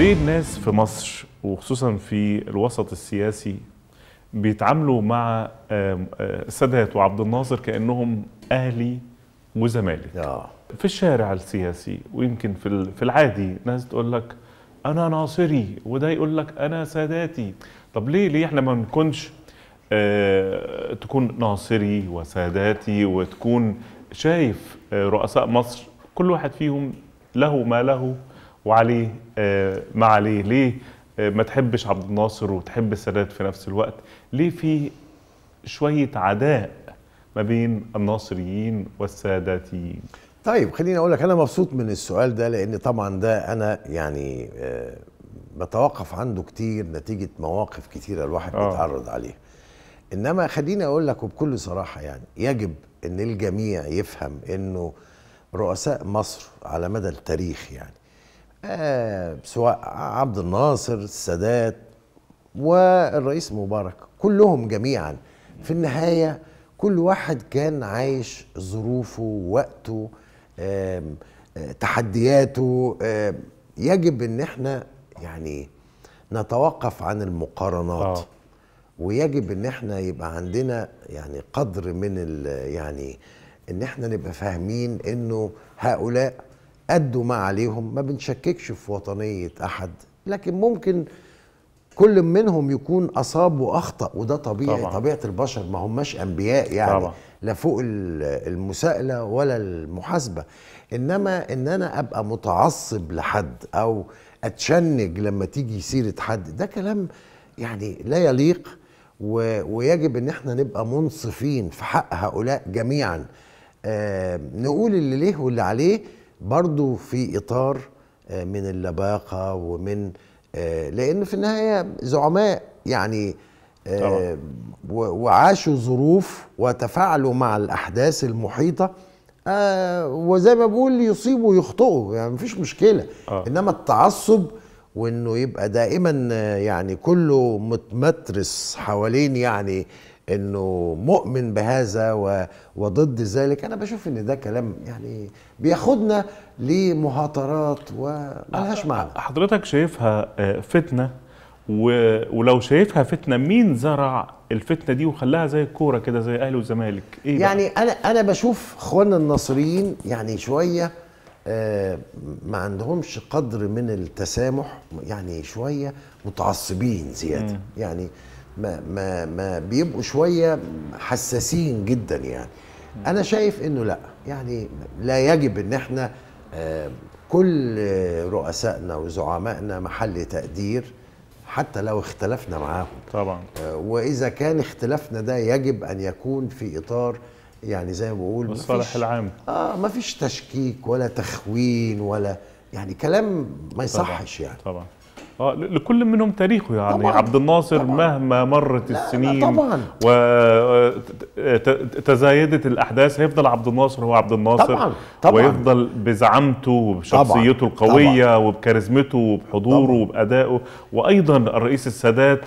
ليه الناس في مصر وخصوصا في الوسط السياسي بيتعاملوا مع آه، سادات وعبد الناصر كانهم اهلي وزمالك آه. في الشارع السياسي ويمكن في في العادي ناس تقول لك انا ناصري وده يقول لك انا ساداتي طب ليه ليه احنا ما نكونش آه، تكون ناصري وساداتي وتكون شايف رؤساء مصر كل واحد فيهم له ما له وعليه آه، ما عليه ليه آه، ما تحبش عبد الناصر وتحب السادات في نفس الوقت ليه في شوية عداء ما بين الناصريين والساداتيين طيب خليني اقول لك انا مبسوط من السؤال ده لان طبعا ده انا يعني آه، بتوقف عنده كتير نتيجه مواقف كتيره الواحد آه. بيتعرض عليها انما خليني اقول لك وبكل صراحه يعني يجب ان الجميع يفهم انه رؤساء مصر على مدى التاريخ يعني آه سواء عبد الناصر السادات والرئيس مبارك كلهم جميعا في النهاية كل واحد كان عايش ظروفه وقته آه تحدياته آه يجب ان احنا يعني نتوقف عن المقارنات آه. ويجب ان احنا يبقى عندنا يعني قدر من يعني ان احنا نبقى فاهمين انه هؤلاء أدوا ما عليهم ما بنشككش في وطنية أحد لكن ممكن كل منهم يكون أصاب وأخطأ وده طبيعي طبعا. طبيعة البشر ما هماش أنبياء يعني طبعا. لا فوق المساءلة ولا المحاسبة إنما إن أنا أبقى متعصب لحد أو أتشنج لما تيجي سيرة حد ده كلام يعني لا يليق و... ويجب ان احنا نبقى منصفين في حق هؤلاء جميعا آه نقول اللي ليه واللي عليه برضو في اطار آه، من اللباقه ومن آه، لان في النهايه زعماء يعني آه، طبعا. وعاشوا ظروف وتفاعلوا مع الاحداث المحيطه وزي ما بقول يصيبوا ويخطئوا يعني مفيش مشكله آه. انما التعصب وانه يبقى دائما يعني كله متمترس حوالين يعني انه مؤمن بهذا و... وضد ذلك انا بشوف ان ده كلام يعني بياخدنا لمهاترات وملهاش معنى حضرتك شايفها آه، فتنه و... ولو شايفها فتنه مين زرع الفتنه دي وخلاها زي الكوره كده زي اهلي والزمالك إيه يعني انا انا بشوف اخواننا الناصريين يعني شويه آه، ما عندهمش قدر من التسامح يعني شويه متعصبين زياده يعني ما ما ما بيبقوا شويه حساسين جدا يعني انا شايف انه لا يعني لا يجب ان احنا آه، كل رؤسائنا وزعمائنا محل تقدير حتى لو اختلفنا معاهم طبعا آه، واذا كان اختلافنا ده يجب ان يكون في اطار يعني زي ما بقول الصالح العام اه ما فيش تشكيك ولا تخوين ولا يعني كلام ما يصحش طبعًا. يعني طبعا اه لكل منهم تاريخه يعني طبعًا. عبد الناصر طبعًا. مهما مرت السنين طبعا وتزايدت آه، الاحداث هيفضل عبد الناصر هو عبد الناصر طبعا طبعا ويفضل بزعامته وبشخصيته القويه طبعًا. وبكاريزمته وبحضوره طبعًا. وبادائه وايضا الرئيس السادات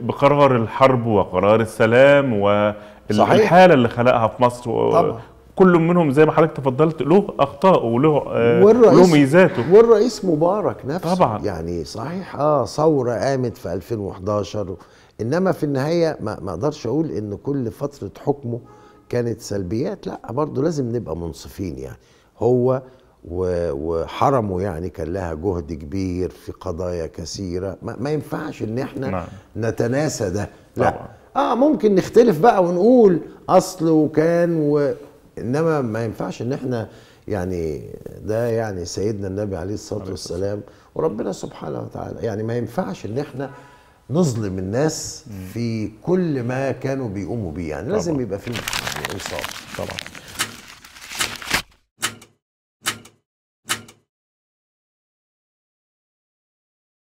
بقرار الحرب وقرار السلام و صحيح. الحاله اللي خلقها في مصر طبعا. كل منهم زي ما حضرتك تفضلت له اخطاء وله آه، له ميزاته والرئيس مبارك نفسه طبعا يعني صحيح اه ثوره قامت في 2011 انما في النهايه ما اقدرش اقول ان كل فتره حكمه كانت سلبيات لا برضه لازم نبقى منصفين يعني هو وحرمه يعني كان لها جهد كبير في قضايا كثيره ما, ما ينفعش ان احنا نعم. نتناسى ده لا طبعا. اه ممكن نختلف بقى ونقول اصله كان و انما ما ينفعش ان احنا يعني ده يعني سيدنا النبي عليه الصلاه والسلام وربنا سبحانه وتعالى يعني ما ينفعش ان احنا نظلم الناس في كل ما كانوا بيقوموا بيه يعني لازم يبقى في يعني انصاف طبعا